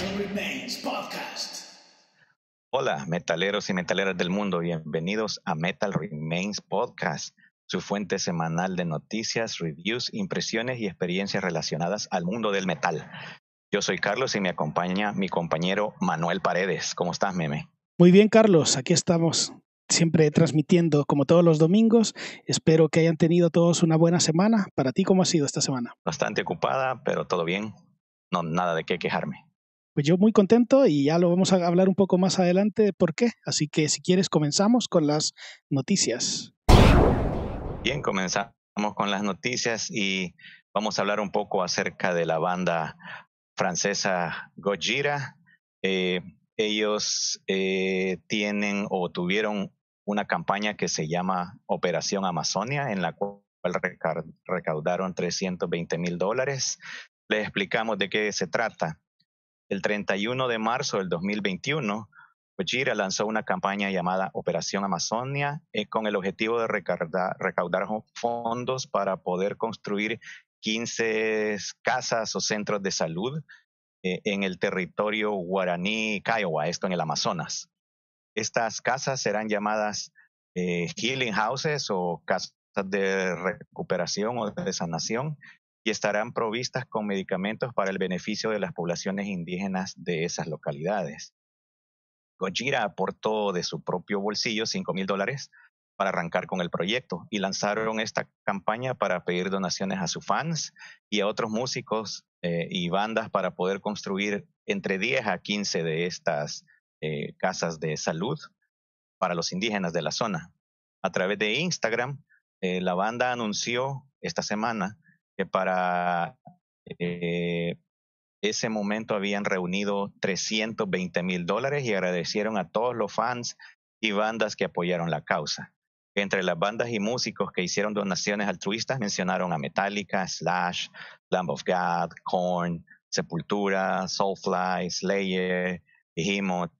Metal Podcast. Hola, metaleros y metaleras del mundo, bienvenidos a Metal Remains Podcast, su fuente semanal de noticias, reviews, impresiones y experiencias relacionadas al mundo del metal. Yo soy Carlos y me acompaña mi compañero Manuel Paredes. ¿Cómo estás, meme? Muy bien, Carlos, aquí estamos siempre transmitiendo como todos los domingos. Espero que hayan tenido todos una buena semana. Para ti, ¿cómo ha sido esta semana? Bastante ocupada, pero todo bien. No, nada de qué quejarme. Pues, yo muy contento y ya lo vamos a hablar un poco más adelante de por qué. Así que si quieres comenzamos con las noticias. Bien, comenzamos con las noticias y vamos a hablar un poco acerca de la banda francesa Gojira. Eh, ellos eh, tienen o tuvieron una campaña que se llama Operación Amazonia, en la cual recaudaron 320 mil dólares. Les explicamos de qué se trata. El 31 de marzo del 2021, Gojira lanzó una campaña llamada Operación Amazonia eh, con el objetivo de recaudar, fondos para poder construir 15 casas o centros de salud eh, en el territorio guaraní Kiowa, esto en el Amazonas. Estas casas serán llamadas eh, healing houses o casas de recuperación o de sanación y estarán provistas con medicamentos para el beneficio de las poblaciones indígenas de esas localidades. Gojira aportó de su propio bolsillo ...cinco mil dólares para arrancar con el proyecto y lanzaron esta campaña para pedir donaciones a sus fans y a otros músicos eh, y bandas para poder construir entre 10 a 15 de estas eh, casas de salud para los indígenas de la zona. A través de Instagram, eh, la banda anunció esta semana que para eh, ese momento habían reunido 320 mil dólares y agradecieron a todos los fans y bandas que apoyaron la causa. Entre las bandas y músicos que hicieron donaciones altruistas mencionaron a Metallica, Slash, Lamb of God, Korn, Sepultura, Soulfly, Slayer, Behemoth,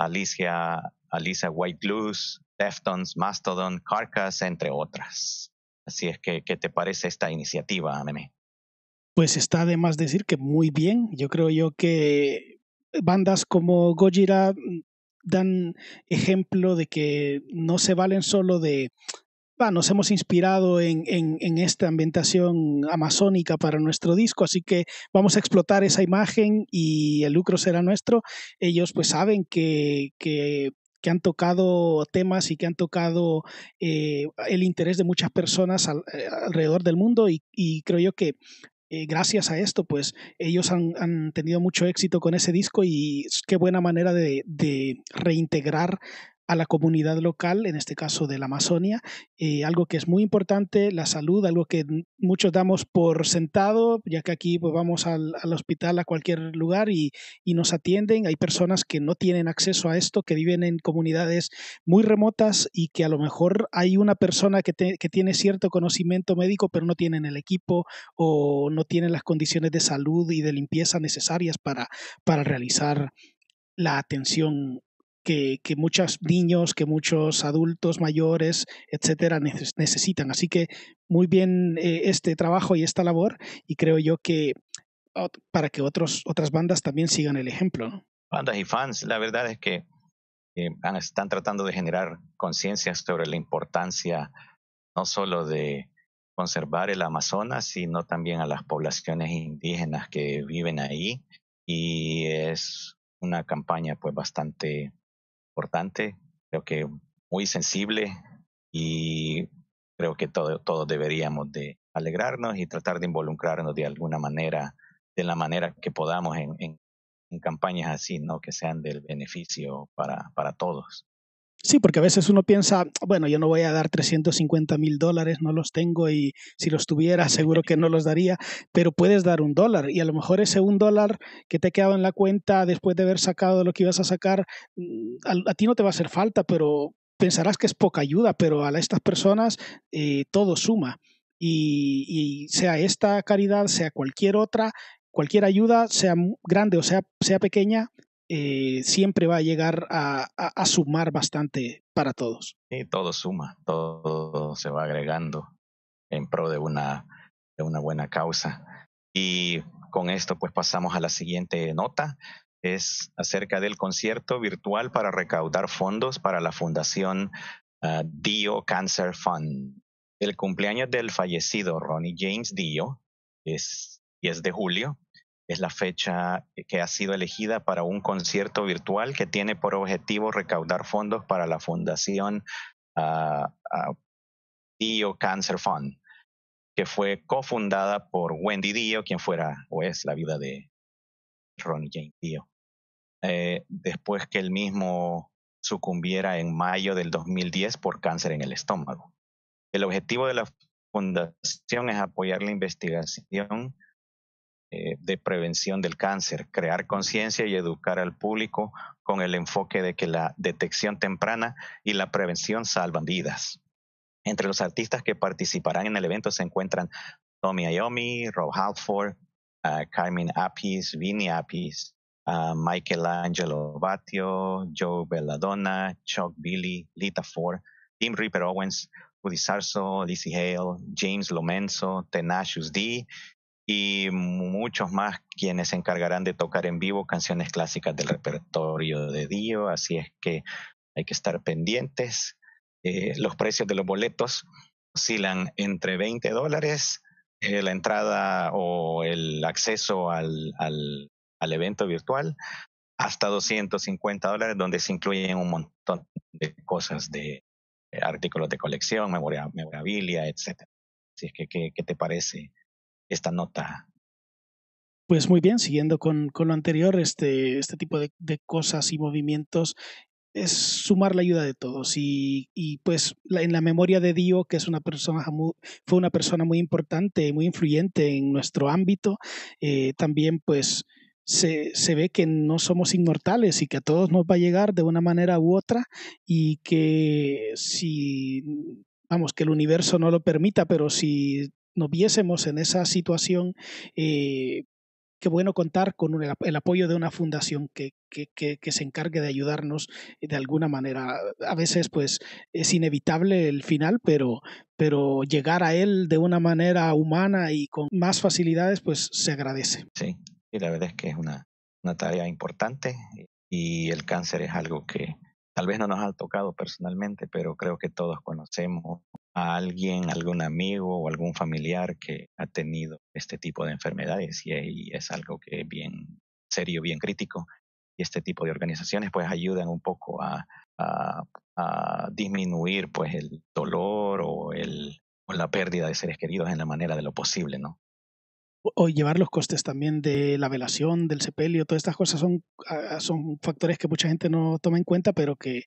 Alicia, Alicia White Blues, Deftones, Mastodon, Carcass, entre otras. Así es que, ¿qué te parece esta iniciativa, Meme? Pues está de más decir que muy bien. Yo creo yo que bandas como Gojira mm, dan ejemplo de que no se valen solo de ah, nos hemos inspirado en, esta ambientación amazónica para nuestro disco, así que vamos a explotar esa imagen y el lucro será nuestro. Ellos pues saben que, que que han tocado temas y que han tocado eh, el interés de muchas personas eh, alrededor del mundo y, creo yo que eh, gracias a esto, pues ellos han, tenido mucho éxito con ese disco y qué buena manera de reintegrar a la comunidad local, en este caso de la Amazonia, eh, algo que es muy importante, la salud, algo que muchos damos por sentado, ya que aquí pues, vamos al, hospital a cualquier lugar y, nos atienden. Hay personas que no tienen acceso a esto, que viven en comunidades muy remotas y que a lo mejor hay una persona que, tiene cierto conocimiento médico, pero no tienen el equipo o no tienen las condiciones de salud y de limpieza necesarias para, para realizar la atención que, muchos niños, que muchos adultos mayores, etcétera, necesitan. Así que muy bien eh, este trabajo y esta labor y creo yo que para que otros, otras bandas también sigan el ejemplo. Bandas y fans, la verdad es que están tratando de generar conciencia sobre la importancia no solo de conservar el Amazonas, sino también a las poblaciones indígenas que viven ahí. Y es una campaña pues bastante importante, creo que muy sensible y creo que todos deberíamos de alegrarnos y tratar de involucrarnos de alguna manera, de la manera que podamos en, en, en campañas así, ¿no? Que sean del beneficio para, para todos. Sí, porque a veces uno piensa, bueno, yo no voy a dar 350 mil dólares, no los tengo y si los tuviera seguro que no los daría, pero puedes dar un dólar y a lo mejor ese un dólar que te quedado en la cuenta después de haber sacado lo que ibas a sacar, mm, a, ti no te va a hacer falta, pero pensarás que es poca ayuda, pero a estas personas eh, todo suma. Y, y, sea esta caridad, sea cualquier otra, cualquier ayuda, sea grande o sea, sea pequeña, eh, siempre va a llegar a, sumar bastante para todos. Y todo suma, todo se va agregando en pro de una, de una buena causa. Y con esto pues pasamos a la siguiente nota, es acerca del concierto virtual para recaudar fondos para la fundación ah, Dio Cancer Fund. El cumpleaños del fallecido Ronnie James Dio es 10 de julio es la fecha que ha sido elegida para un concierto virtual que tiene por objetivo recaudar fondos para la fundación ah, ah, Dio Cancer Fund, que fue cofundada por Wendy Dio, quien fuera o es pues, la vida de Ronnie James Dio. Eh, después que él mismo sucumbiera en mayo del 2010 por cáncer en el estómago. El objetivo de la fundación es apoyar la investigación eh, de prevención del cáncer, crear conciencia y educar al público con el enfoque de que la detección temprana y la prevención salvan vidas. Entre los artistas que participarán en el evento se encuentran Tommy Ayomi, Rob Halford, ah, Carmen Apis, Vinnie Apis, ah, Michelangelo Batio, Joe Belladonna, Chuck Billy, Lita Ford, Tim Ripper Owens, Judy Sarso, Lizzie Hale, James Lomenzo, Tenacious D y muchos más quienes se encargarán de tocar en vivo canciones clásicas del repertorio de Dio, así es que hay que estar pendientes. Eh, los precios de los boletos oscilan entre 20 dólares eh, la entrada o el acceso al, evento virtual hasta 250 dólares, donde se incluyen un montón de cosas de eh, artículos de colección, memorabilia, etc. Así es que, ¿qué, te parece esta nota. Pues muy bien, siguiendo con, lo anterior, este, este tipo de, cosas y movimientos es sumar la ayuda de todos y, pues en la memoria de Dio, que es una persona fue una persona muy importante, muy influyente en nuestro ámbito, eh, también pues se, ve que no somos inmortales y que a todos nos va a llegar de una manera u otra y que si, vamos, que el universo no lo permita, pero si nos viésemos en esa situación, eh, qué bueno contar con el apoyo de una fundación que, se encargue de ayudarnos eh, de alguna manera. A veces, pues, es inevitable el final, pero, pero llegar a él de una manera humana y con más facilidades, pues, se agradece. Sí, y la verdad es que es una tarea importante y el cáncer es algo que tal vez no nos ha tocado personalmente, pero creo que todos conocemos a alguien, algún amigo o algún familiar que ha tenido este tipo de enfermedades y es algo que es bien serio, bien crítico. Y este tipo de organizaciones pues ayudan un poco a, a, disminuir pues el dolor o, el, la pérdida de seres queridos en la manera de lo posible, ¿no? o llevar los costes también de la velación, del sepelio, todas estas cosas son, ah, son factores que mucha gente no toma en cuenta, pero que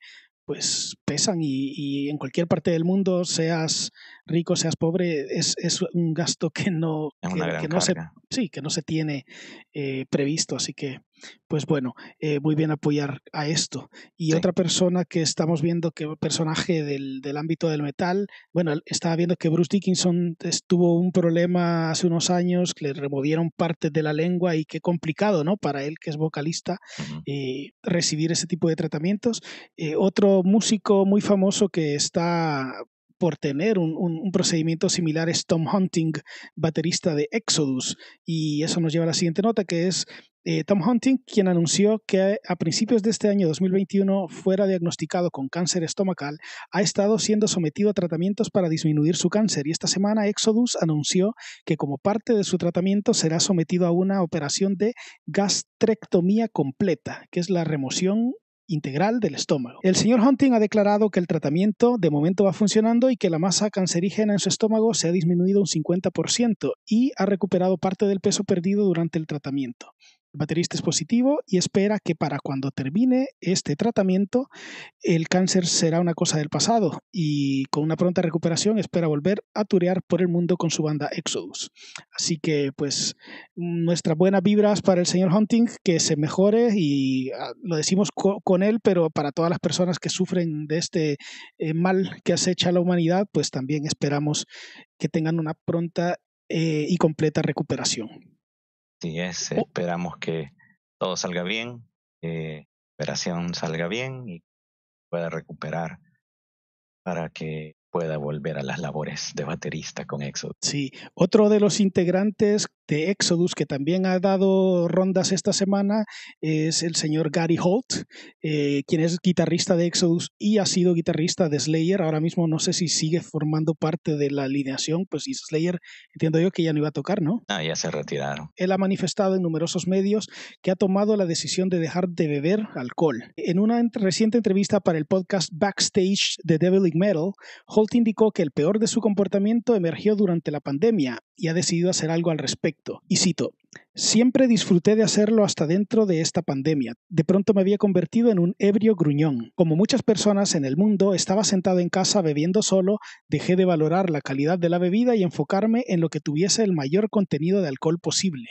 pues pesan y, en cualquier parte del mundo, seas rico, seas pobre, es, es un gasto que no, no se, sí, que no se tiene eh, previsto. Así que pues bueno, eh, muy bien apoyar a esto. Y otra persona que estamos viendo, que personaje del, del, ámbito del metal, bueno, estaba viendo que Bruce Dickinson tuvo un problema hace unos años, que le removieron parte de la lengua y qué complicado, ¿no? Para él que es vocalista, eh, recibir ese tipo de tratamientos. Eh, otro músico muy famoso que está por tener un, procedimiento similar es Tom Hunting, baterista de Exodus. Y eso nos lleva a la siguiente nota, que es eh, Tom Hunting, quien anunció que a principios de este año 2021 fuera diagnosticado con cáncer estomacal, ha estado siendo sometido a tratamientos para disminuir su cáncer y esta semana Exodus anunció que como parte de su tratamiento será sometido a una operación de gastrectomía completa, que es la remoción integral del estómago. El señor Hunting ha declarado que el tratamiento de momento va funcionando y que la masa cancerígena en su estómago se ha disminuido un 50% y ha recuperado parte del peso perdido durante el tratamiento. El baterista es positivo y espera que para cuando termine este tratamiento el cáncer será una cosa del pasado y con una pronta recuperación espera volver a turear por el mundo con su banda Exodus. Así que pues nuestras buenas vibras para el señor Hunting, que se mejore y ah, lo decimos con él, pero para todas las personas que sufren de este eh, mal que acecha a la humanidad, pues también esperamos que tengan una pronta eh, y completa recuperación. Así es, oh. esperamos que todo salga bien, que la operación salga bien y pueda recuperar para que pueda volver a las labores de baterista con Exodus. Sí, otro de los integrantes de Exodus, que también ha dado rondas esta semana, es el señor Gary Holt, eh, quien es guitarrista de Exodus y ha sido guitarrista de Slayer. Ahora mismo no sé si sigue formando parte de la alineación, pues si Slayer entiendo yo que ya no iba a tocar, ¿no? Ah, ya se retiraron. Él ha manifestado en numerosos medios que ha tomado la decisión de dejar de beber alcohol. En una reciente entrevista para el podcast Backstage de Devil in Metal, Holt indicó que el peor de su comportamiento emergió durante la pandemia y ha decidido hacer algo al respecto. Y cito, Siempre disfruté de hacerlo hasta dentro de esta pandemia. De pronto me había convertido en un ebrio gruñón. Como muchas personas en el mundo, estaba sentado en casa bebiendo solo, dejé de valorar la calidad de la bebida y enfocarme en lo que tuviese el mayor contenido de alcohol posible.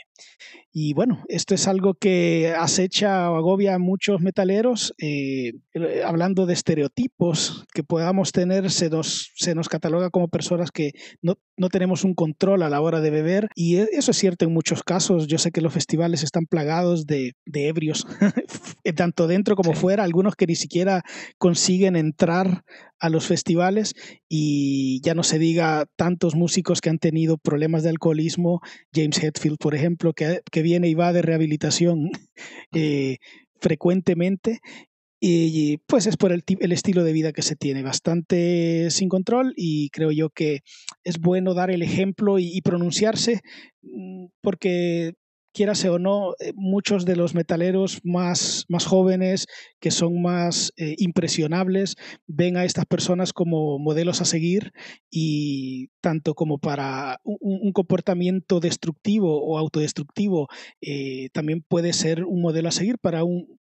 Y bueno, esto es algo que acecha o agobia a muchos metaleros. Eh, eh, hablando de estereotipos que podamos tener, se nos, se nos cataloga como personas que no, no tenemos un control a la hora de beber. Y e, eso es cierto en muchos casos sé que los festivales están plagados de, ebrios, eh, tanto dentro como fuera, algunos que ni siquiera consiguen entrar a los festivales y ya no se diga tantos músicos que han tenido problemas de alcoholismo, James Hetfield, por ejemplo, que, que viene y va de rehabilitación eh, frecuentemente y pues es por el, estilo de vida que se tiene, bastante sin control y creo yo que es bueno dar el ejemplo y pronunciarse mm, porque quieras o no, eh, muchos de los metaleros más, más jóvenes, que son más eh, impresionables, ven a estas personas como modelos a seguir y tanto como para un, comportamiento destructivo o autodestructivo, eh, también puede ser un modelo a seguir para un,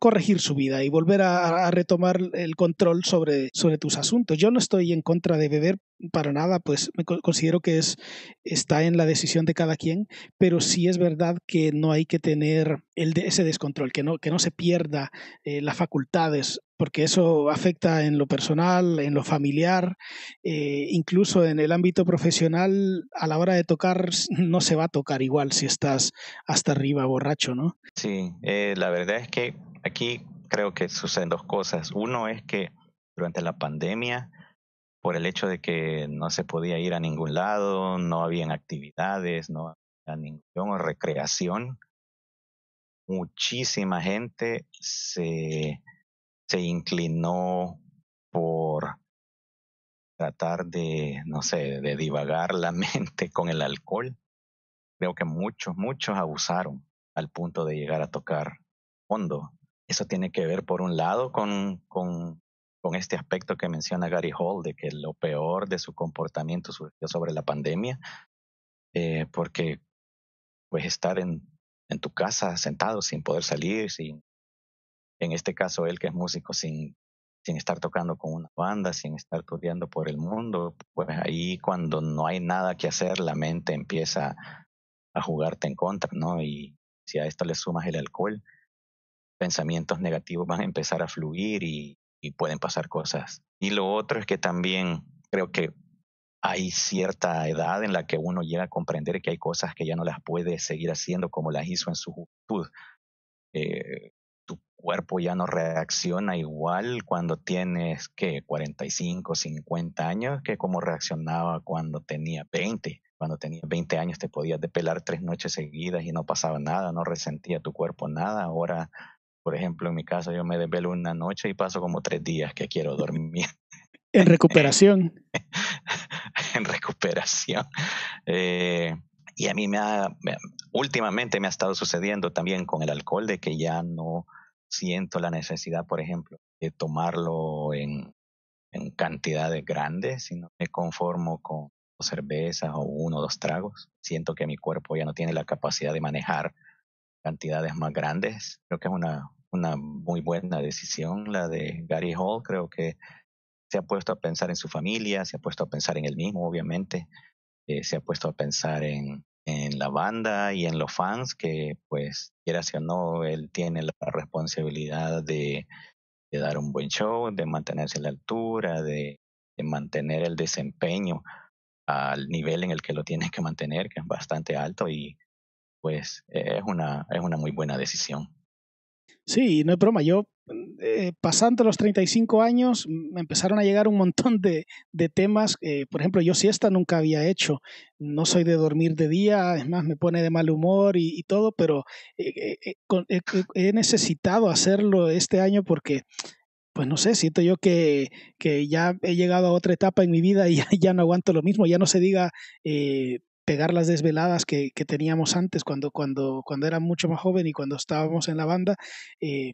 corregir su vida y volver a, retomar el control sobre, sobre, tus asuntos. Yo no estoy en contra de beber para nada, pues me considero que es, está en la decisión de cada quien, pero sí es verdad que no hay que tener el, ese descontrol, que no, que no se pierda eh, las facultades porque eso afecta en lo personal, en lo familiar, eh, incluso en el ámbito profesional, a la hora de tocar no se va a tocar igual si estás hasta arriba borracho, ¿no? Sí, eh, la verdad es que aquí creo que suceden dos cosas. Uno es que durante la pandemia, por el hecho de que no se podía ir a ningún lado, no habían actividades, no había ninguna recreación, muchísima gente se se inclinó por tratar de, no sé, de divagar la mente con el alcohol. Creo que muchos, muchos abusaron al punto de llegar a tocar fondo. Eso tiene que ver, por un lado, con, con, con este aspecto que menciona Gary Hall, de que lo peor de su comportamiento surgió sobre la pandemia, eh, porque pues estar en, en tu casa sentado sin poder salir, sin en este caso él que es músico sin, sin estar tocando con una banda, sin estar tureando por el mundo, pues ahí cuando no hay nada que hacer, la mente empieza a jugarte en contra, ¿no? Y si a esto le sumas el alcohol, pensamientos negativos van a empezar a fluir y, y pueden pasar cosas. Y lo otro es que también creo que hay cierta edad en la que uno llega a comprender que hay cosas que ya no las puede seguir haciendo como las hizo en su juventud. Eh, cuerpo ya no reacciona igual cuando tienes que 45, 50 años que como reaccionaba cuando tenía 20. Cuando tenía 20 años te podías depelar tres noches seguidas y no pasaba nada, no resentía tu cuerpo nada. Ahora, por ejemplo, en mi caso yo me depelo una noche y paso como tres días que quiero dormir. En recuperación. en recuperación. Eh, y a mí me ha, últimamente me ha estado sucediendo también con el alcohol de que ya no, siento la necesidad, por ejemplo, de tomarlo en, en cantidades grandes, no me conformo con cervezas o uno o dos tragos. Siento que mi cuerpo ya no tiene la capacidad de manejar cantidades más grandes. Creo que es una, una muy buena decisión la de Gary Hall. Creo que se ha puesto a pensar en su familia, se ha puesto a pensar en él mismo, obviamente, eh, se ha puesto a pensar en en la banda y en los fans que pues quiera o no él tiene la responsabilidad de, dar un buen show de mantenerse a la altura de, mantener el desempeño al nivel en el que lo tiene que mantener que es bastante alto y pues es una es una muy buena decisión Sí, no es broma. Yo, eh, pasando los 35 años, me empezaron a llegar un montón de, de temas. Eh, por ejemplo, yo siesta nunca había hecho. No soy de dormir de día, es más, me pone de mal humor y, todo, pero eh, eh, he necesitado hacerlo este año porque pues no sé, siento yo que, que, ya he llegado a otra etapa en mi vida y ya, ya no aguanto lo mismo, ya no se diga eh, pegar las desveladas que, teníamos antes cuando, cuando, cuando era mucho más joven y cuando estábamos en la banda. Eh,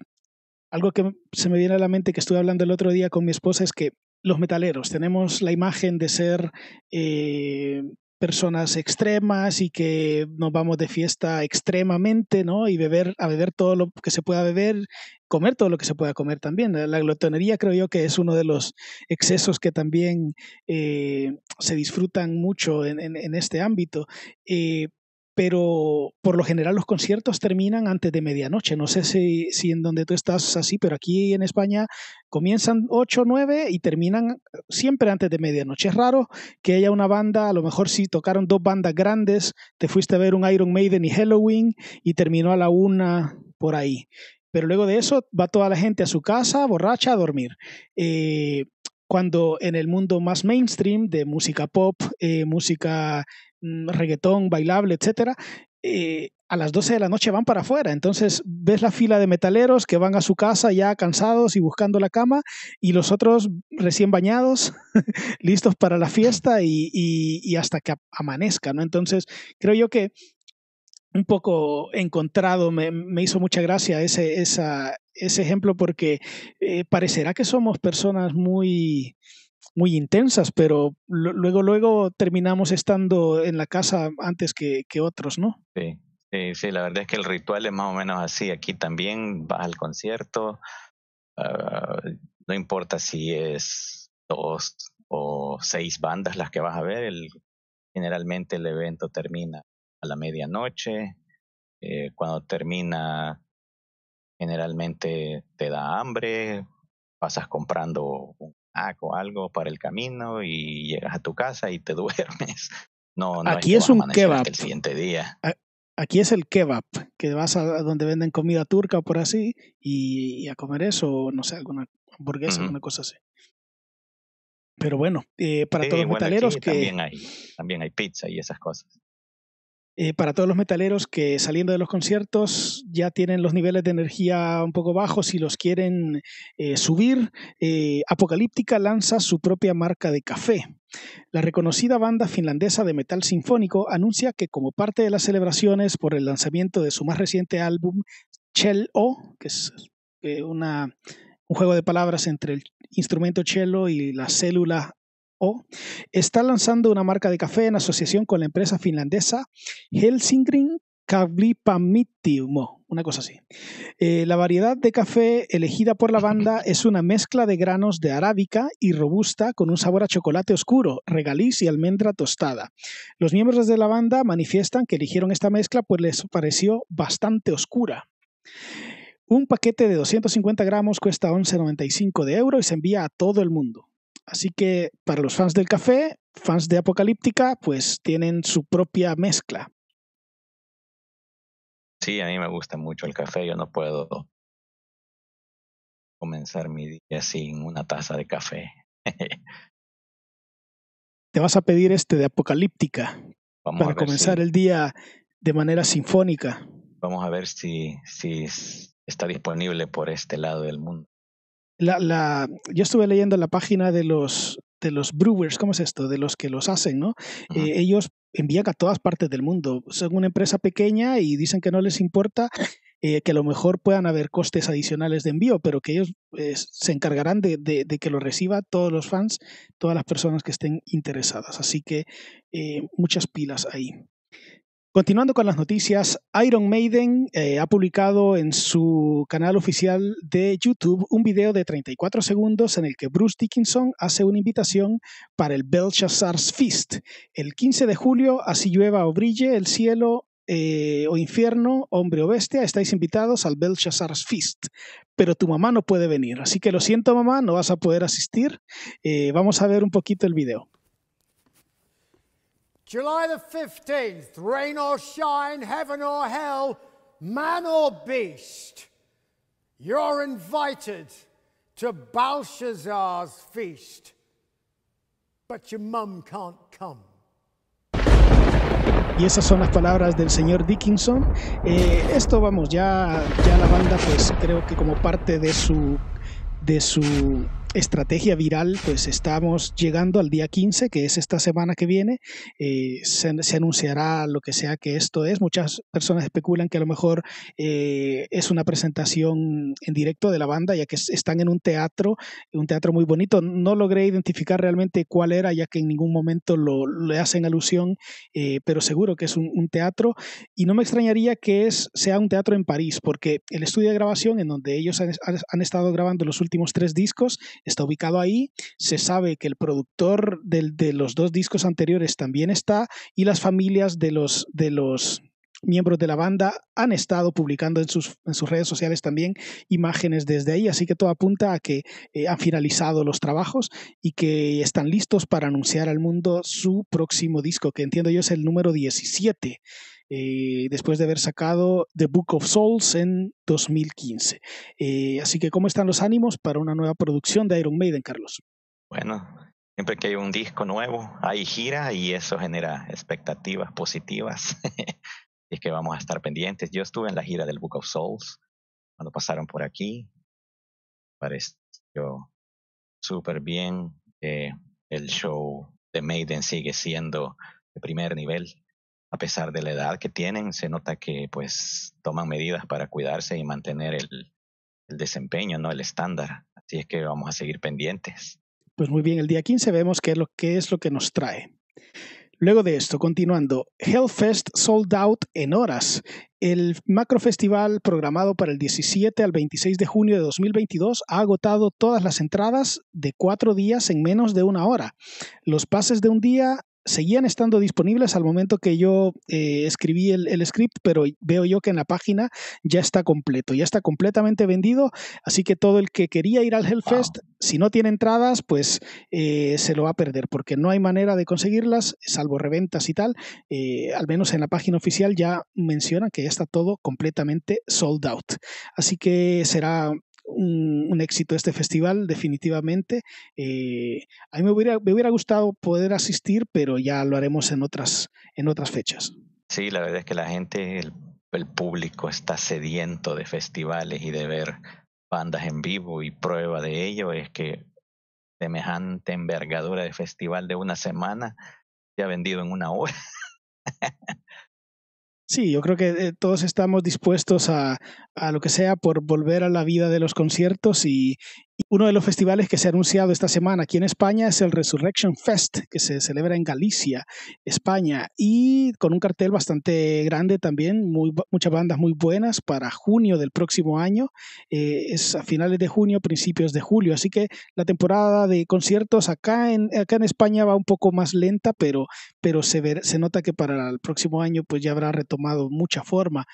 algo que se me viene a la mente que estuve hablando el otro día con mi esposa es que los metaleros tenemos la imagen de ser eh, personas extremas y que nos vamos de fiesta extremadamente, ¿no? Y beber, a beber todo lo que se pueda beber, comer todo lo que se pueda comer también. La glotonería creo yo que es uno de los excesos que también eh, se disfrutan mucho en, este ámbito. Eh, pero por lo general los conciertos terminan antes de medianoche. No sé si, en donde tú estás así, pero aquí en España comienzan 8, o 9 y terminan siempre antes de medianoche. Es raro que haya una banda, a lo mejor si tocaron dos bandas grandes, te fuiste a ver un Iron Maiden y Halloween y terminó a la una por ahí. Pero luego de eso va toda la gente a su casa, borracha, a dormir. Eh, cuando en el mundo más mainstream de música pop, eh, música Mm, reggaetón, bailable, etcétera, eh, a las 12 de la noche van para afuera. Entonces ves la fila de metaleros que van a su casa ya cansados y buscando la cama y los otros recién bañados, listos para la fiesta y, y, hasta que amanezca, ¿no? Entonces creo yo que un poco encontrado, me, me hizo mucha gracia ese, ese ejemplo porque eh, parecerá que somos personas muy muy intensas, pero luego, luego terminamos estando en la casa antes que, otros, ¿no? Sí. Sí, sí, la verdad es que el ritual es más o menos así. Aquí también vas al concierto, ah, no importa si es dos o seis bandas las que vas a ver, generalmente el evento termina a la medianoche. Eh, cuando termina, generalmente te da hambre, pasas comprando un algo para el camino y llegas a tu casa y te duermes. No, aquí es, un kebab. El siguiente día. Aquí es el kebab, que vas a donde venden comida turca o por así y, a comer eso, no sé, alguna hamburguesa, alguna cosa así. Pero bueno, eh, para todos los metaleros que... hay, también hay pizza y esas cosas. Eh, para todos los metaleros que saliendo de los conciertos ya tienen los niveles de energía un poco bajos y los quieren eh, subir, eh, Apocalíptica lanza su propia marca de café. La reconocida banda finlandesa de metal sinfónico anuncia que como parte de las celebraciones por el lanzamiento de su más reciente álbum, chello O, que es un juego de palabras entre el instrumento cello y la célula o está lanzando una marca de café en asociación con la empresa finlandesa Helsingin Kavlipamittimo, una cosa así. Eh, la variedad de café elegida por la banda es una mezcla de granos de arábica y robusta con un sabor a chocolate oscuro, regaliz y almendra tostada. Los miembros de la banda manifiestan que eligieron esta mezcla pues les pareció bastante oscura. Un paquete de 250 gramos cuesta 11,95 de euros y se envía a todo el mundo. Así que para los fans del café, fans de Apocalíptica, pues tienen su propia mezcla. Sí, a mí me gusta mucho el café, yo no puedo comenzar mi día sin una taza de café. Te vas a pedir este de Apocalíptica para comenzar el día de manera sinfónica. Vamos a ver si está disponible por este lado del mundo la, yo estuve leyendo la página de los, de los brewers, ¿cómo es esto? De los que los hacen, ¿no? Eh, ellos envían a todas partes del mundo. Son una empresa pequeña y dicen que no les importa eh, que a lo mejor puedan haber costes adicionales de envío, pero que ellos eh, se encargarán de, de, que lo reciba todos los fans, todas las personas que estén interesadas. Así que muchas pilas ahí. Continuando con las noticias, Iron Maiden eh, ha publicado en su canal oficial de YouTube un video de 34 segundos en el que Bruce Dickinson hace una invitación para el Belshazzar's Feast. El 15 de julio, así llueva o brille, el cielo eh, o infierno, hombre o bestia, estáis invitados al Belshazzar's Feast. Pero tu mamá no puede venir, así que lo siento mamá, no vas a poder asistir. Eh, vamos a ver un poquito el video. July the 15th, rain or shine, heaven or hell, man or beast, you're invited to Belshazzar's feast, but your mum can't come. Y esas son las palabras del señor Dickinson. Eh, esto vamos, ya, ya la banda pues creo que como parte de su, de su estrategia viral, pues estamos llegando al día 15, que es esta semana que viene. Eh, se, anunciará lo que sea que esto es. Muchas personas especulan que a lo mejor eh, es una presentación en directo de la banda, ya que están en un teatro, un teatro muy bonito. No logré identificar realmente cuál era, ya que en ningún momento lo, le hacen alusión, eh, pero seguro que es un, teatro. Y no me extrañaría que es, sea un teatro en París, porque el estudio de grabación en donde ellos han, han estado grabando los últimos tres discos está ubicado ahí, se sabe que el productor de, los dos discos anteriores también está y las familias de los, de los miembros de la banda han estado publicando en sus, redes sociales también imágenes desde ahí, así que todo apunta a que eh, han finalizado los trabajos y que están listos para anunciar al mundo su próximo disco, que entiendo yo es el número 17 eh, después de haber sacado The Book of Souls en 2015. Eh, así que, ¿cómo están los ánimos para una nueva producción de Iron Maiden, Carlos? Bueno, siempre que hay un disco nuevo, hay gira y eso genera expectativas positivas. es que vamos a estar pendientes. Yo estuve en la gira del Book of Souls cuando pasaron por aquí. Pareció súper bien. Eh, el show de Maiden sigue siendo de primer nivel a pesar de la edad que tienen, se nota que pues toman medidas para cuidarse y mantener el, el desempeño, ¿no? El estándar. Así es que vamos a seguir pendientes. Pues muy bien, el día 15 vemos qué es lo, es lo que nos trae. Luego de esto, continuando, Hellfest sold out en horas. El macrofestival programado para el 17 al 26 de junio de 2022 ha agotado todas las entradas de cuatro días en menos de una hora. Los pases de un día seguían estando disponibles al momento que yo eh, escribí el, script, pero veo yo que en la página ya está completo, ya está completamente vendido, así que todo el que quería ir al Hellfest, si no tiene entradas, pues eh, se lo va a perder, porque no hay manera de conseguirlas, salvo reventas y tal, eh, al menos en la página oficial ya mencionan que ya está todo completamente sold out, así que será un, éxito este festival, definitivamente. Eh, a mí me hubiera, me hubiera gustado poder asistir, pero ya lo haremos en otras, en otras fechas. Sí, la verdad es que la gente, el, el público está sediento de festivales y de ver bandas en vivo y prueba de ello es que semejante envergadura de festival de una semana se ha vendido en una hora. Sí, yo creo que eh, todos estamos dispuestos a, a, lo que sea por volver a la vida de los conciertos y, uno de los festivales que se ha anunciado esta semana aquí en España es el Resurrection Fest, que se celebra en Galicia, España, y con un cartel bastante grande también, muy, muchas bandas muy buenas para junio del próximo año. Eh, es a finales de junio, principios de julio, así que la temporada de conciertos acá en, acá en España va un poco más lenta, pero, pero se, se nota que para el próximo año pues ya habrá retomado mucha forma.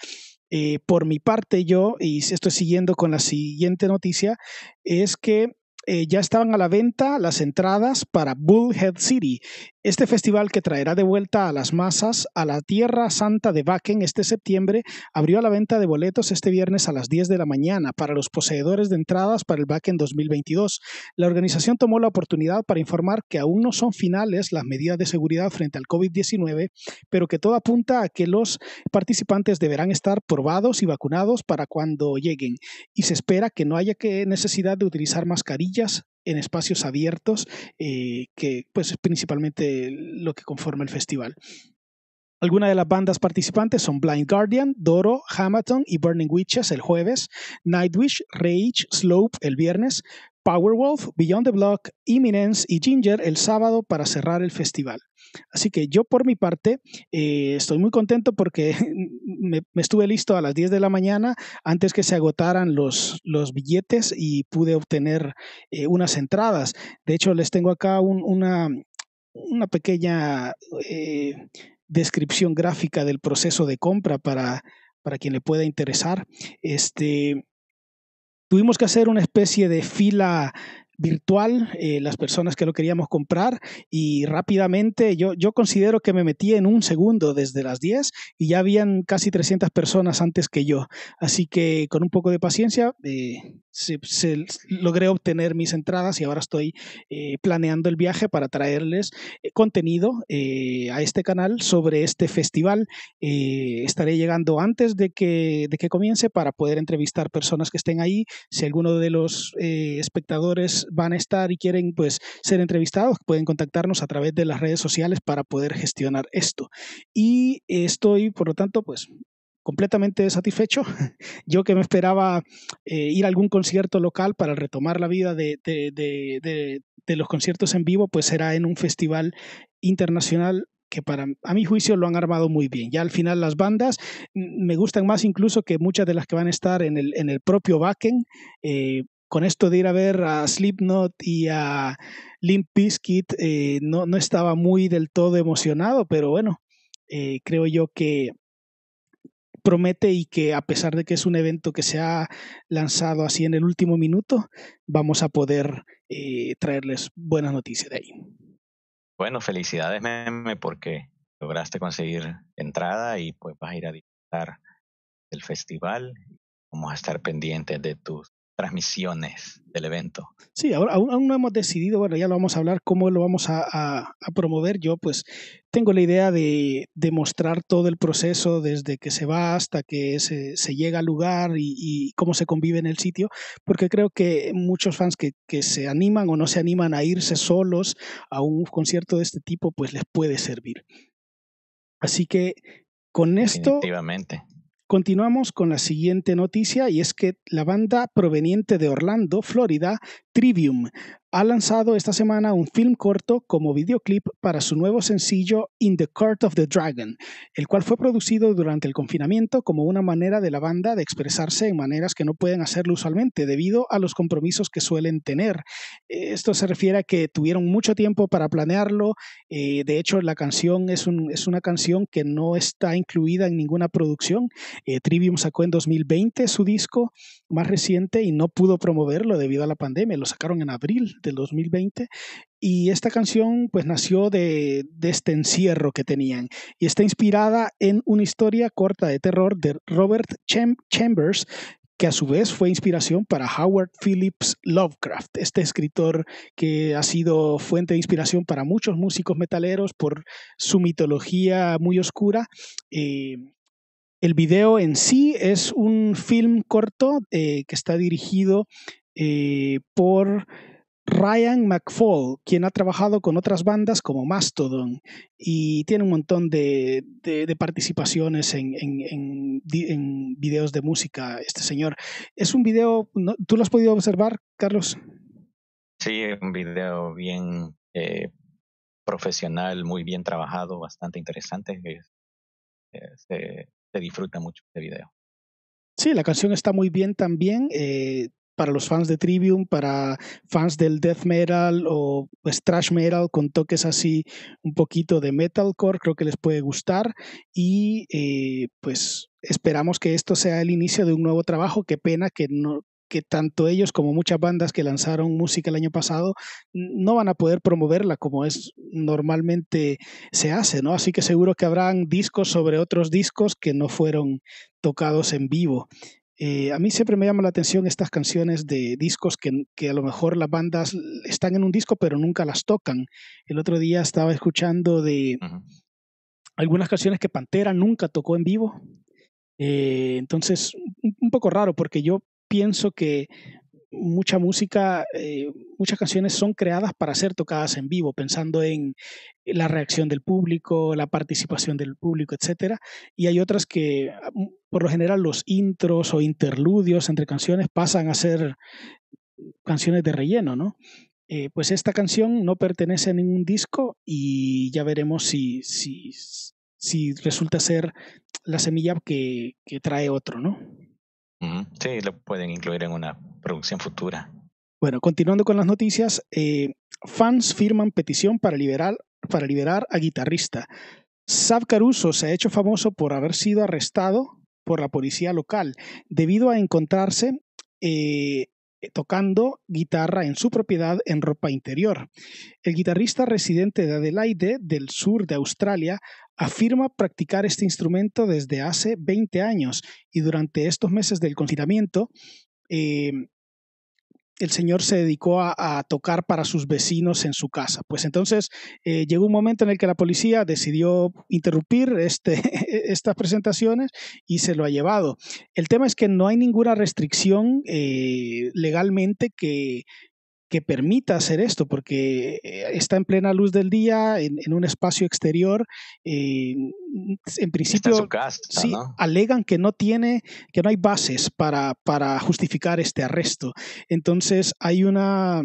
Eh, por mi parte yo, y estoy siguiendo con la siguiente noticia, es que eh, ya estaban a la venta las entradas para Bullhead City, este festival que traerá de vuelta a las masas a la Tierra Santa de en este septiembre abrió a la venta de boletos este viernes a las 10 de la mañana para los poseedores de entradas para el Bakken 2022. La organización tomó la oportunidad para informar que aún no son finales las medidas de seguridad frente al COVID-19, pero que todo apunta a que los participantes deberán estar probados y vacunados para cuando lleguen y se espera que no haya que necesidad de utilizar mascarillas en espacios abiertos, eh, que pues es principalmente lo que conforma el festival. Algunas de las bandas participantes son Blind Guardian, Doro, Hamilton y Burning Witches el jueves, Nightwish, Rage, Slope el viernes, Powerwolf, Beyond the Block, Imminence y Ginger el sábado para cerrar el festival. Así que yo por mi parte eh, estoy muy contento porque me, estuve listo a las 10 de la mañana antes que se agotaran los, los billetes y pude obtener eh, unas entradas. De hecho, les tengo acá una, una, pequeña eh, descripción gráfica del proceso de compra para, para quien le pueda interesar. Este, tuvimos que hacer una especie de fila virtual, eh, las personas que lo queríamos comprar y rápidamente yo, yo considero que me metí en un segundo desde las 10 y ya habían casi 300 personas antes que yo. Así que con un poco de paciencia eh, se, logré obtener mis entradas y ahora estoy eh, planeando el viaje para traerles contenido a este canal sobre este festival. estaré llegando antes de que, de que comience para poder entrevistar personas que estén ahí. Si alguno de los espectadores van a estar y quieren pues ser entrevistados, pueden contactarnos a través de las redes sociales para poder gestionar esto. Y estoy, por lo tanto, pues completamente satisfecho. Yo que me esperaba eh, ir a algún concierto local para retomar la vida de, los conciertos en vivo, pues será en un festival internacional que para a mi juicio lo han armado muy bien. Ya al final las bandas mm, me gustan más incluso que muchas de las que van a estar en el, en el propio Backen. Eh, con esto de ir a ver a Slipknot y a Limp Bizkit, eh, no, no, estaba muy del todo emocionado, pero bueno, eh, creo yo que promete y que a pesar de que es un evento que se ha lanzado así en el último minuto, vamos a poder eh, traerles buenas noticias de ahí. Bueno, felicidades, Meme, porque lograste conseguir entrada y pues vas a ir a disfrutar del festival. Vamos a estar pendientes de tus transmisiones del evento. Sí, ahora aún, no hemos decidido, bueno, ya lo vamos a hablar, cómo lo vamos a, promover. Yo pues tengo la idea de, demostrar mostrar todo el proceso desde que se va hasta que se, llega al lugar y, cómo se convive en el sitio, porque creo que muchos fans que, se animan o no se animan a irse solos a un concierto de este tipo, pues les puede servir. Así que con esto... Efectivamente. Continuamos con la siguiente noticia y es que la banda proveniente de Orlando, Florida, Trivium ha lanzado esta semana un film corto como videoclip para su nuevo sencillo In the Court of the Dragon, el cual fue producido durante el confinamiento como una manera de la banda de expresarse en maneras que no pueden hacerlo usualmente debido a los compromisos que suelen tener. Esto se refiere a que tuvieron mucho tiempo para planearlo, eh, de hecho la canción es, una canción que no está incluida en ninguna producción. Eh, Trivium sacó en 2020 su disco más reciente y no pudo promoverlo debido a la pandemia sacaron en abril del 2020 y esta canción pues nació de, este encierro que tenían y está inspirada en una historia corta de terror de Robert Chambers que a su vez fue inspiración para Howard Phillips Lovecraft, este escritor que ha sido fuente de inspiración para muchos músicos metaleros por su mitología muy oscura. Eh, el video en sí es un film corto eh, que está dirigido eh, por Ryan McFall, quien ha trabajado con otras bandas como Mastodon y tiene un montón de, participaciones en, videos de música. Este señor es un video, ¿tú lo has podido observar, Carlos? Sí, un video bien eh, profesional, muy bien trabajado, bastante interesante. Eh, se, disfruta mucho este video. Sí, la canción está muy bien también para los fans de Trivium, para fans del death metal o Strash thrash metal con toques así un poquito de metalcore, creo que les puede gustar y eh, pues esperamos que esto sea el inicio de un nuevo trabajo, qué pena que no que tanto ellos como muchas bandas que lanzaron música el año pasado no van a poder promoverla como es normalmente se hace, ¿no? Así que seguro que habrán discos sobre otros discos que no fueron tocados en vivo. Eh, a mí siempre me llama la atención estas canciones de discos que, que, a lo mejor las bandas están en un disco pero nunca las tocan. El otro día estaba escuchando de algunas canciones que Pantera nunca tocó en vivo. Eh, entonces, un, poco raro porque yo pienso que mucha música, eh, muchas canciones son creadas para ser tocadas en vivo, pensando en la reacción del público, la participación del público, etc. Y hay otras que, ah, mm, por lo general, los intros o interludios entre canciones pasan a ser canciones de relleno, ¿no? Eh, pues esta canción no pertenece a ningún disco y ya veremos si, si, si resulta ser la semilla que, que trae otro, ¿no? Sí, lo pueden incluir en una producción futura. Bueno, continuando con las noticias, eh, fans firman petición para liberar, para liberar a guitarrista. Sav Caruso se ha hecho famoso por haber sido arrestado por la policía local debido a encontrarse eh, tocando guitarra en su propiedad en ropa interior. El guitarrista residente de Adelaide, del sur de Australia, afirma practicar este instrumento desde hace 20 años y durante estos meses del confinamiento eh, el señor se dedicó a, tocar para sus vecinos en su casa. Pues entonces eh, llegó un momento en el que la policía decidió interrumpir este, estas presentaciones y se lo ha llevado. El tema es que no hay ninguna restricción eh, legalmente que, que permita hacer esto, porque eh, está en plena luz del día, en, un espacio exterior. Eh, en principio, alegan que no tiene, que no hay bases para, justificar este arresto. Entonces, hay una,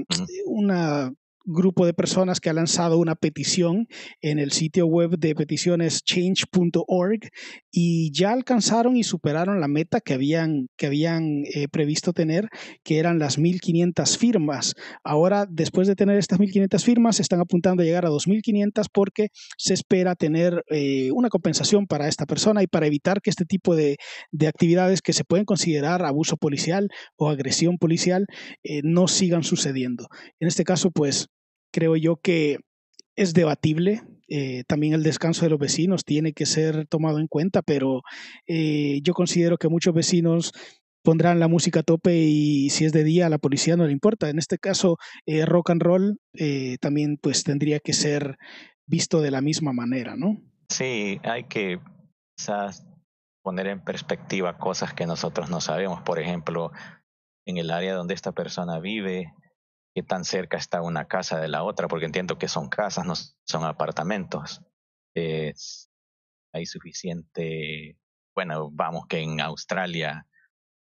una grupo de personas que ha lanzado una petición en el sitio web de peticiones change.org y ya alcanzaron y superaron la meta que habían, que habían eh, previsto tener, que eran las 1.500 firmas. Ahora, después de tener estas 1.500 firmas, están apuntando a llegar a 2.500 porque se espera tener eh, una compensación para esta persona y para evitar que este tipo de, actividades que se pueden considerar abuso policial o agresión policial eh, no sigan sucediendo. En este caso, pues creo yo que es debatible. Eh, también el descanso de los vecinos tiene que ser tomado en cuenta, pero eh, yo considero que muchos vecinos pondrán la música a tope y si es de día a la policía no le importa. En este caso, eh, rock and roll eh, también pues tendría que ser visto de la misma manera, ¿no? Sí, hay que poner en perspectiva cosas que nosotros no sabemos. Por ejemplo, en el área donde esta persona vive, qué tan cerca está una casa de la otra, porque entiendo que son casas, no son apartamentos. Es, hay suficiente, bueno, vamos que en Australia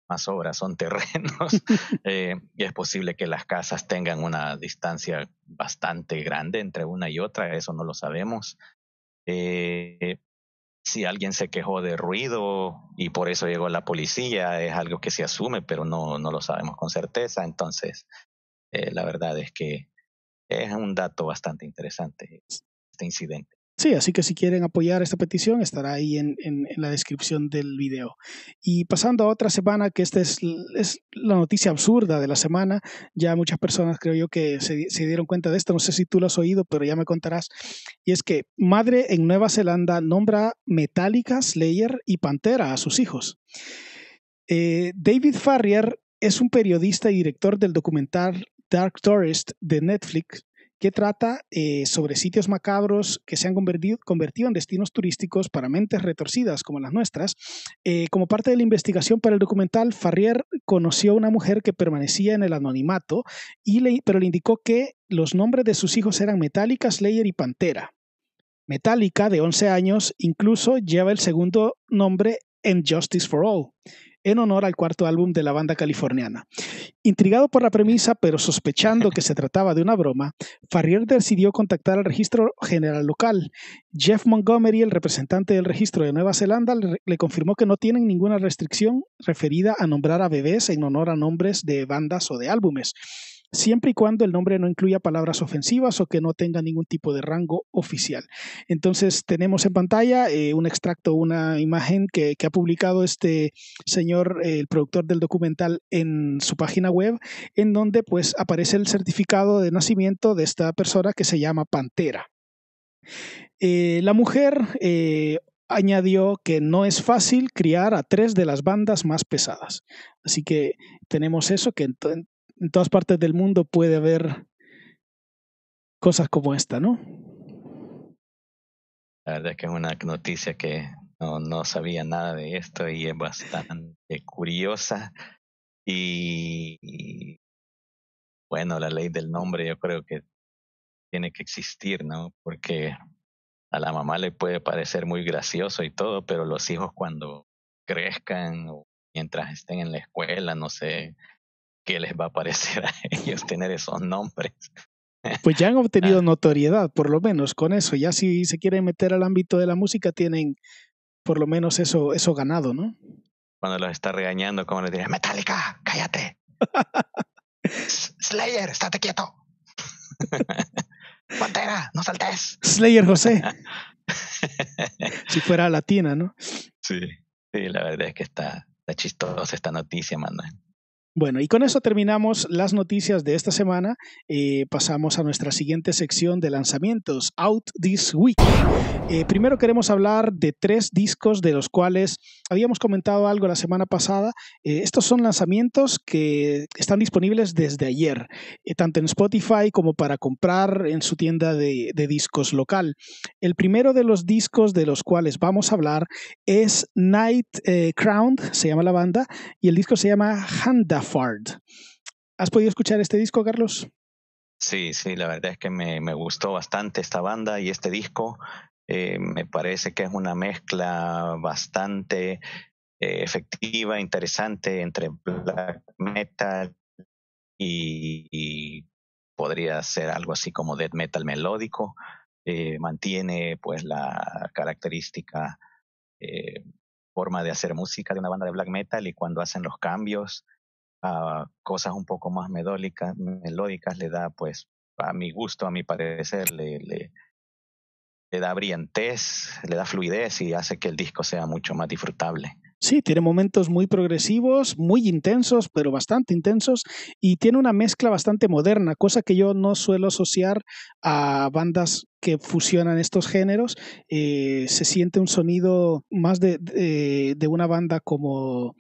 más obras son terrenos, eh, y es posible que las casas tengan una distancia bastante grande entre una y otra, eso no lo sabemos. Eh, si alguien se quejó de ruido y por eso llegó la policía, es algo que se asume, pero no, no lo sabemos con certeza, entonces eh, la verdad es que es un dato bastante interesante este incidente. Sí, así que si quieren apoyar esta petición estará ahí en, en, la descripción del video. Y pasando a otra semana, que esta es, es, la noticia absurda de la semana, ya muchas personas creo yo que se, dieron cuenta de esto, no sé si tú lo has oído, pero ya me contarás, y es que madre en Nueva Zelanda nombra Metallica, Slayer y Pantera a sus hijos. Eh, David Farrier es un periodista y director del documental Dark Tourist de Netflix, que trata eh, sobre sitios macabros que se han convertido, en destinos turísticos para mentes retorcidas como las nuestras. Eh, como parte de la investigación para el documental, Farrier conoció a una mujer que permanecía en el anonimato, y le, pero le indicó que los nombres de sus hijos eran Metallica, Slayer y Pantera. Metallica, de 11 años, incluso lleva el segundo nombre en Justice for All en honor al cuarto álbum de la banda californiana. Intrigado por la premisa, pero sospechando que se trataba de una broma, Farrier decidió contactar al registro general local. Jeff Montgomery, el representante del registro de Nueva Zelanda, le confirmó que no tienen ninguna restricción referida a nombrar a bebés en honor a nombres de bandas o de álbumes siempre y cuando el nombre no incluya palabras ofensivas o que no tenga ningún tipo de rango oficial. Entonces tenemos en pantalla eh, un extracto, una imagen que, ha publicado este señor, eh, el productor del documental, en su página web, en donde pues aparece el certificado de nacimiento de esta persona que se llama Pantera. Eh, la mujer añadió que no es fácil criar a tres de las bandas más pesadas. Así que tenemos eso, que en todas partes del mundo puede haber cosas como esta, ¿no? La verdad es que es una noticia que no, no sabía nada de esto y es bastante curiosa. y, bueno, la ley del nombre yo creo que tiene que existir, ¿no? Porque a la mamá le puede parecer muy gracioso y todo, pero los hijos cuando crezcan o mientras estén en la escuela, no sé, ¿Qué les va a parecer a ellos tener esos nombres. Pues ya han obtenido ah. notoriedad, por lo menos con eso. Ya si se quieren meter al ámbito de la música, tienen por lo menos eso, eso ganado, ¿no? Cuando los está regañando, ¿cómo le diría, ¡Metálica, cállate. Slayer, estate quieto. Pantera, no saltes. Slayer José. si fuera latina, ¿no? Sí, sí, la verdad es que está, está chistosa esta noticia, Manuel. Bueno, y con eso terminamos las noticias de esta semana. Eh, pasamos a nuestra siguiente sección de lanzamientos, Out This Week. Eh, primero queremos hablar de tres discos de los cuales habíamos comentado algo la semana pasada. Eh, estos son lanzamientos que están disponibles desde ayer, eh, tanto en Spotify como para comprar en su tienda de, discos local. El primero de los discos de los cuales vamos a hablar es Night Crown, se llama la banda, y el disco se llama Handafard. ¿Has podido escuchar este disco, Carlos? Sí, sí, la verdad es que me, gustó bastante esta banda y este disco. Eh, me parece que es una mezcla bastante eh, efectiva, interesante entre black metal y, podría ser algo así como death metal melódico. Eh, mantiene pues la característica forma de hacer música de una banda de black metal y cuando hacen los cambios a cosas un poco más melódicas, melódicas le da pues a mi gusto, a mi parecer, le, le le da brillantez, le da fluidez y hace que el disco sea mucho más disfrutable. Sí, tiene momentos muy progresivos, muy intensos, pero bastante intensos, y tiene una mezcla bastante moderna, cosa que yo no suelo asociar a bandas que fusionan estos géneros. Eh, se siente un sonido más de, una banda como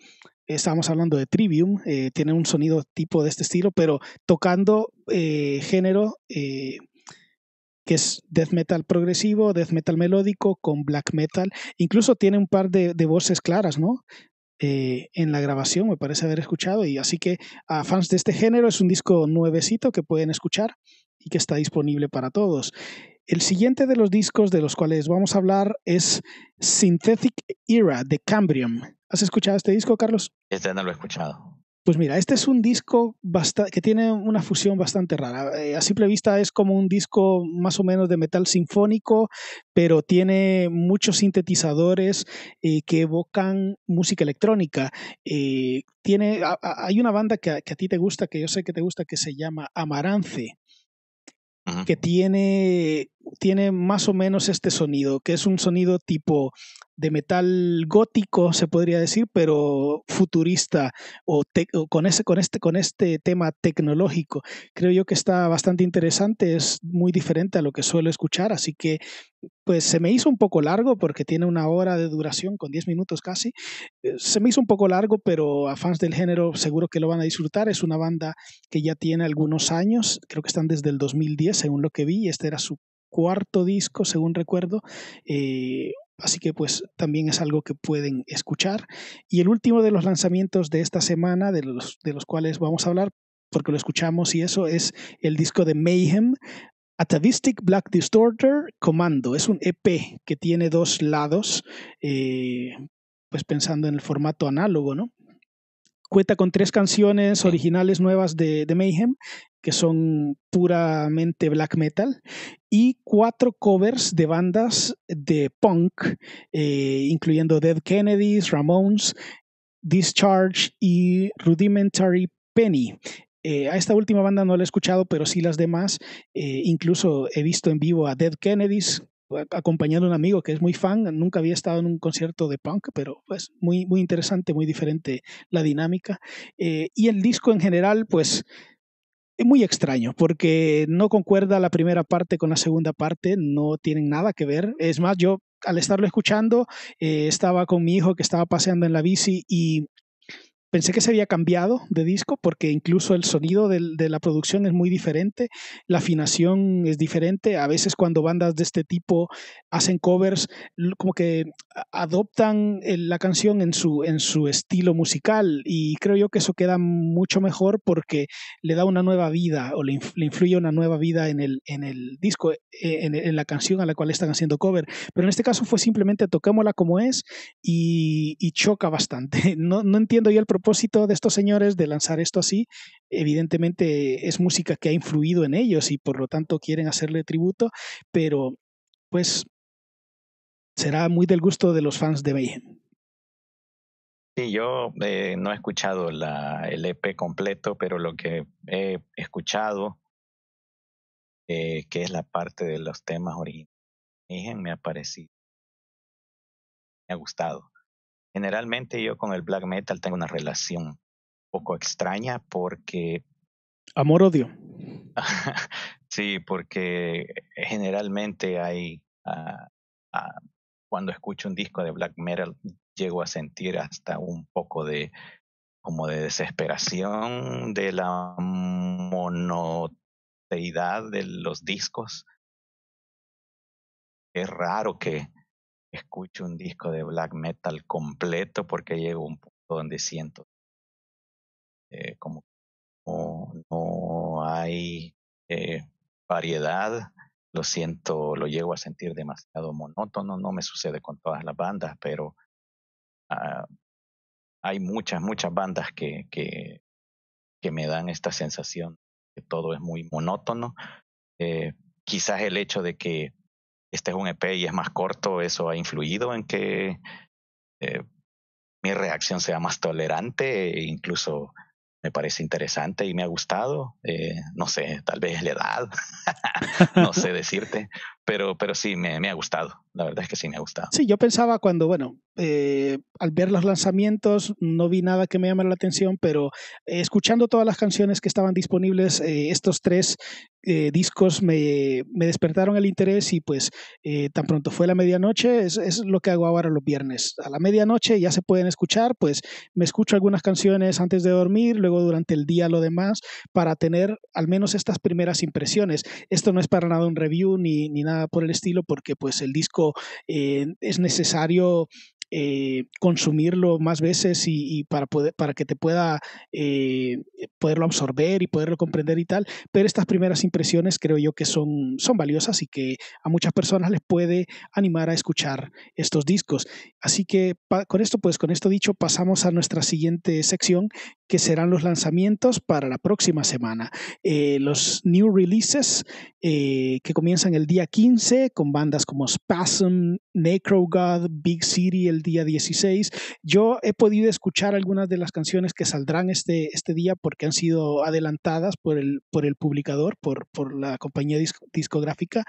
estábamos hablando de Trivium, eh, tiene un sonido tipo de este estilo, pero tocando eh, género que es death metal progresivo, death metal melódico con black metal. Incluso tiene un par de, voces claras, ¿no? Eh, en la grabación, me parece haber escuchado. Y así que a fans de este género es un disco nuevecito que pueden escuchar y que está disponible para todos. El siguiente de los discos de los cuales vamos a hablar es Synthetic Era de Cambrium. ¿Has escuchado este disco, Carlos? Este no lo he escuchado. Pues mira, este es un disco que tiene una fusión bastante rara. Eh, a simple vista es como un disco más o menos de metal sinfónico, pero tiene muchos sintetizadores eh, que evocan música electrónica. Eh, tiene, hay una banda que a, que a ti te gusta, que yo sé que te gusta, que se llama Amarance que tiene tiene más o menos este sonido, que es un sonido tipo de metal gótico, se podría decir, pero futurista o, con, ese, con, este, con este tema tecnológico. Creo yo que está bastante interesante, es muy diferente a lo que suelo escuchar, así que pues se me hizo un poco largo porque tiene una hora de duración con 10 minutos casi. Eh, se me hizo un poco largo, pero a fans del género seguro que lo van a disfrutar. Es una banda que ya tiene algunos años, creo que están desde el 2010 según lo que vi, y este era su cuarto disco, según recuerdo. Eh, así que pues también es algo que pueden escuchar. Y el último de los lanzamientos de esta semana, de los, de los cuales vamos a hablar, porque lo escuchamos y eso, es el disco de Mayhem, Atavistic Black Distorter Commando. Es un EP que tiene dos lados, eh, pues pensando en el formato análogo, ¿no? cuenta con tres canciones originales nuevas de, Mayhem, que son puramente black metal, y cuatro covers de bandas de punk, eh, incluyendo Dead Kennedys, Ramones, Discharge y Rudimentary Penny. Eh, a esta última banda no la he escuchado, pero sí las demás. Eh, incluso he visto en vivo a Dead Kennedys, acompañando a un amigo que es muy fan, nunca había estado en un concierto de punk, pero pues muy, muy interesante, muy diferente la dinámica. Eh, y el disco en general, pues es muy extraño porque no concuerda la primera parte con la segunda parte, no tienen nada que ver. Es más, yo al estarlo escuchando eh, estaba con mi hijo que estaba paseando en la bici y Pensé que se había cambiado de disco porque incluso el sonido de la producción es muy diferente, la afinación es diferente. A veces cuando bandas de este tipo hacen covers, como que adoptan eh, la canción en su, en su estilo musical y creo yo que eso queda mucho mejor porque le da una nueva vida o le, influye una nueva vida en el, en el disco, eh, en, la canción a la cual están haciendo cover. Pero en este caso fue simplemente toquémosla como es y, choca bastante. No, no entiendo yo el propósito de estos señores de lanzar esto así, evidentemente es música que ha influido en ellos y por lo tanto quieren hacerle tributo, pero pues será muy del gusto de los fans de Mayhem. Sí, yo eh, no he escuchado la, el EP completo, pero lo que he escuchado, eh, que es la parte de los temas originales, me ha parecido, me ha gustado. Generalmente yo con el black metal tengo una relación un poco extraña porque... Amor-odio. sí, porque generalmente hay... Ah, ah, cuando escucho un disco de black metal llego a sentir hasta un poco de como de desesperación de la monoteidad de los discos. Es raro que, escucho un disco de black metal completo porque llego a un punto donde siento eh, como no, hay eh, variedad, lo siento, lo llego a sentir demasiado monótono, no me sucede con todas las bandas, pero ah, hay muchas, muchas bandas que, que, que, me dan esta sensación que todo es muy monótono. Eh, quizás el hecho de que este es un EP y es más corto, ¿eso ha influido en que eh, mi reacción sea más tolerante? E incluso me parece interesante y me ha gustado. Eh, no sé, tal vez es la edad, no sé decirte, pero, pero sí, me ha gustado la verdad es que sí me ha gustado. Sí, yo pensaba cuando, bueno, eh, al ver los lanzamientos no vi nada que me llamara la atención, pero eh, escuchando todas las canciones que estaban disponibles, eh, estos tres discos me, me, despertaron el interés y pues tan pronto fue la medianoche, es, lo que hago ahora los viernes. A la medianoche ya se pueden escuchar, pues me escucho algunas canciones antes de dormir, luego durante el día lo demás, para tener al menos estas primeras impresiones. Esto no es para nada un review ni, ni nada por el estilo, porque pues el disco eh, es necesario eh, consumirlo más veces y, para, poder, para que te pueda eh, poderlo absorber y poderlo comprender y tal. Pero estas primeras impresiones creo yo que son, son valiosas y que a muchas personas les puede animar a escuchar estos discos. Así que con esto, pues con esto dicho, pasamos a nuestra siguiente sección que serán los lanzamientos para la próxima semana. Eh, los new releases que comienzan el día 15 con bandas como Spasm, Necrogod, Big City, el día 16. Yo he podido escuchar algunas de las canciones que saldrán este, este día porque han sido adelantadas por el, por el publicador, por, por la compañía discográfica.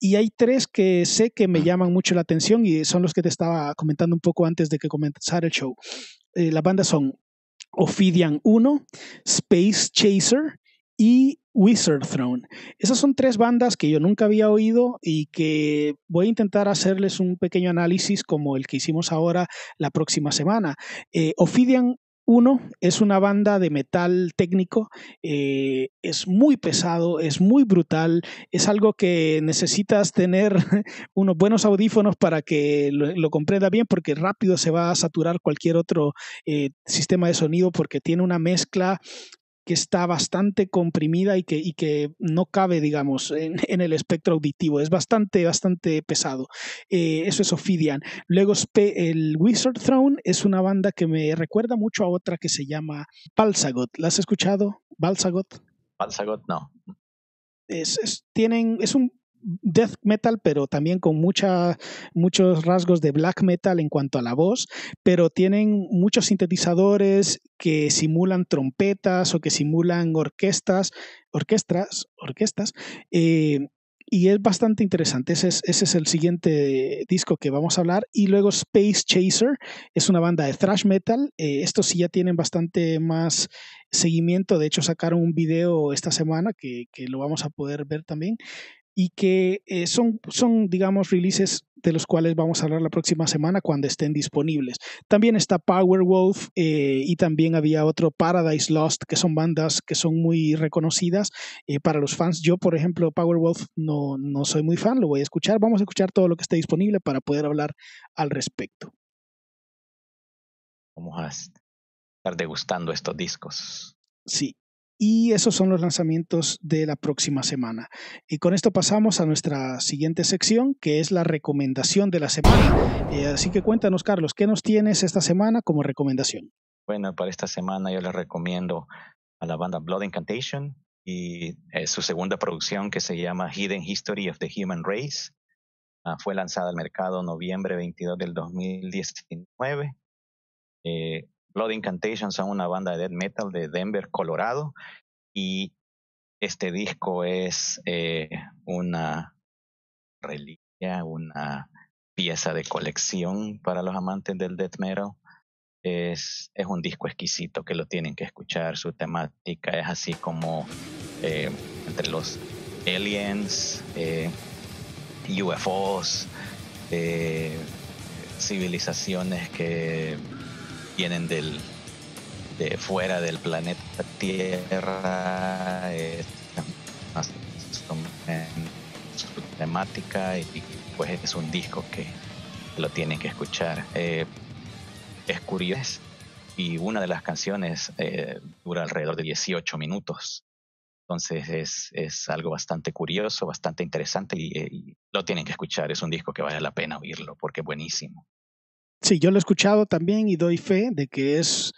Y hay tres que sé que me llaman mucho la atención y son los que te estaba comentando un poco antes de que comenzara el show. Eh, las bandas son Ophidian 1, Space Chaser y Wizard Throne. Esas son tres bandas que yo nunca había oído y que voy a intentar hacerles un pequeño análisis como el que hicimos ahora la próxima semana. Eh, Ophidian 1 es una banda de metal técnico, eh, es muy pesado, es muy brutal, es algo que necesitas tener unos buenos audífonos para que lo, comprenda bien porque rápido se va a saturar cualquier otro eh, sistema de sonido porque tiene una mezcla que está bastante comprimida y que, que no cabe, digamos, en, el espectro auditivo. Es bastante, bastante pesado. Eh, eso es Ophidian. Luego el Wizard Throne es una banda que me recuerda mucho a otra que se llama Balsagot. ¿La has escuchado? Balsagot. Balsagot, no. es, tienen, es un death metal, pero también con muchos rasgos de black metal en cuanto a la voz, pero tienen muchos sintetizadores que simulan trompetas o que simulan orquestas, orquestas, orquestas. Eh, y es bastante interesante. Ese es, el siguiente disco que vamos a hablar. Y luego Space Chaser es una banda de thrash metal. Eh, estos sí ya tienen bastante más seguimiento. De hecho, sacaron un video esta semana que lo vamos a poder ver también y que eh, son, son, digamos, releases de los cuales vamos a hablar la próxima semana cuando estén disponibles. También está Powerwolf eh, y también había otro Paradise Lost, que son bandas que son muy reconocidas eh, para los fans. Yo, por ejemplo, Powerwolf no, no soy muy fan, lo voy a escuchar. Vamos a escuchar todo lo que esté disponible para poder hablar al respecto. Vamos a estar degustando estos discos. Sí, y esos son los lanzamientos de la próxima semana. Y con esto pasamos a nuestra siguiente sección, que es la recomendación de la semana. Eh, así que cuéntanos, Carlos, ¿qué nos tienes esta semana como recomendación? Bueno, para esta semana yo les recomiendo a la banda Blood Incantation y su segunda producción que se llama Hidden History of the Human Race. Ah, fue lanzada al mercado noviembre 22 del 2019. Blood Incantation son una banda de death metal de Denver, Colorado. Y este disco es eh, una reliquia, una pieza de colección para los amantes del death metal. Es, un disco exquisito que lo tienen que escuchar. Su temática es así como eh, entre los aliens, eh, UFOs, civilizaciones que vienen del de fuera del planeta Tierra, es temática y, pues es un disco que lo tienen que escuchar. Eh, es curioso y una de las canciones eh, dura alrededor de 18 minutos. Entonces es, algo bastante curioso, bastante interesante y, eh, y, lo tienen que escuchar. Es un disco que vale la pena oírlo porque es buenísimo. Sí, yo lo he escuchado también y doy fe de que es,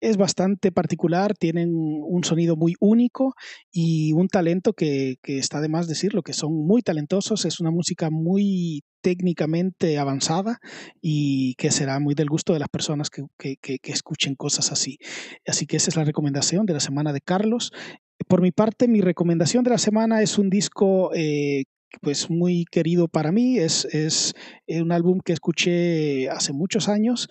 es bastante particular, tienen un sonido muy único y un talento que, está de más decirlo, que son muy talentosos, es una música muy técnicamente avanzada y que será muy del gusto de las personas que, escuchen cosas así. Así que esa es la recomendación de la semana de Carlos. Por mi parte, mi recomendación de la semana es un disco eh, pues muy querido para mí. Es, es eh, un álbum que escuché hace muchos años,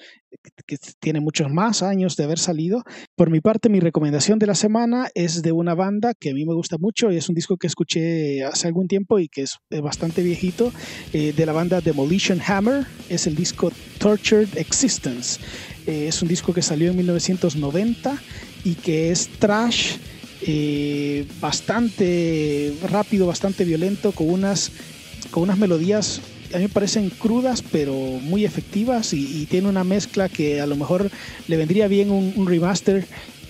que tiene muchos más años de haber salido. Por mi parte, mi recomendación de la semana es de una banda que a mí me gusta mucho y es un disco que escuché hace algún tiempo y que es eh, bastante viejito, eh, de la banda Demolition Hammer. Es el disco Tortured Existence. es un disco que salió en 1990 y que es trash eh, bastante rápido, bastante violento, con unas, con unas melodías a mí me parecen crudas pero muy efectivas y, tiene una mezcla que a lo mejor le vendría bien un, remaster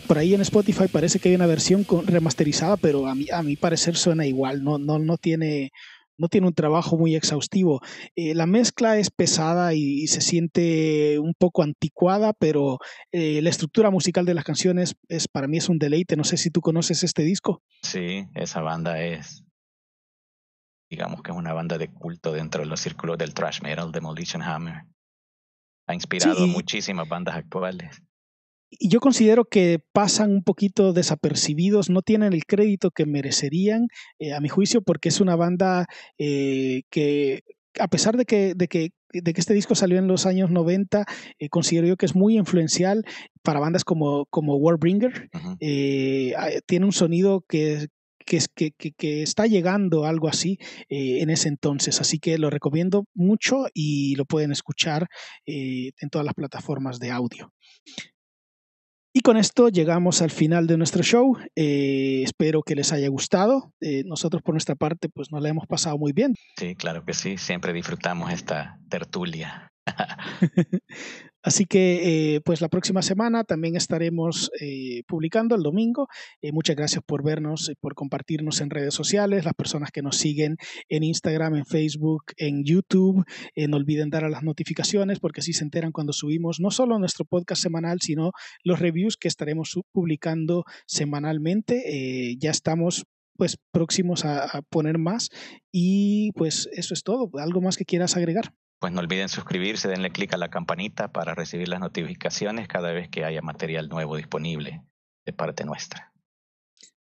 por ahí en Spotify parece que hay una versión remasterizada, pero a mí, a mi parecer suena igual, no, no, no tiene no tiene un trabajo muy exhaustivo. Eh, la mezcla es pesada y, se siente un poco anticuada, pero eh, la estructura musical de las canciones es para mí es un deleite. No sé si tú conoces este disco. Sí, esa banda es, digamos que es una banda de culto dentro de los círculos del thrash metal, Demolition Hammer. Ha inspirado a muchísimas bandas actuales yo considero que pasan un poquito desapercibidos, no tienen el crédito que merecerían, eh, a mi juicio, porque es una banda eh, que, a pesar de que, de que este disco salió en los años 90, eh, considero yo que es muy influencial para bandas como, como Warbringer. tiene un sonido que, que, está llegando algo así en ese entonces. Así que lo recomiendo mucho y lo pueden escuchar en todas las plataformas de audio. Y con esto llegamos al final de nuestro show. Eh, espero que les haya gustado. Eh, nosotros por nuestra parte pues nos la hemos pasado muy bien. Sí, claro que sí. Siempre disfrutamos esta tertulia. Así que eh, pues la próxima semana también estaremos eh, publicando el domingo. Eh, muchas gracias por vernos, por compartirnos en redes sociales, las personas que nos siguen en Instagram, en Facebook, en YouTube. no olviden dar a las notificaciones porque así se enteran cuando subimos no solo nuestro podcast semanal, sino los reviews que estaremos publicando semanalmente. ya estamos pues próximos a, a poner más y pues eso es todo. ¿Algo más que quieras agregar? Pues no olviden suscribirse, denle clic a la campanita para recibir las notificaciones cada vez que haya material nuevo disponible de parte nuestra.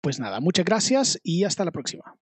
Pues nada, muchas gracias y hasta la próxima.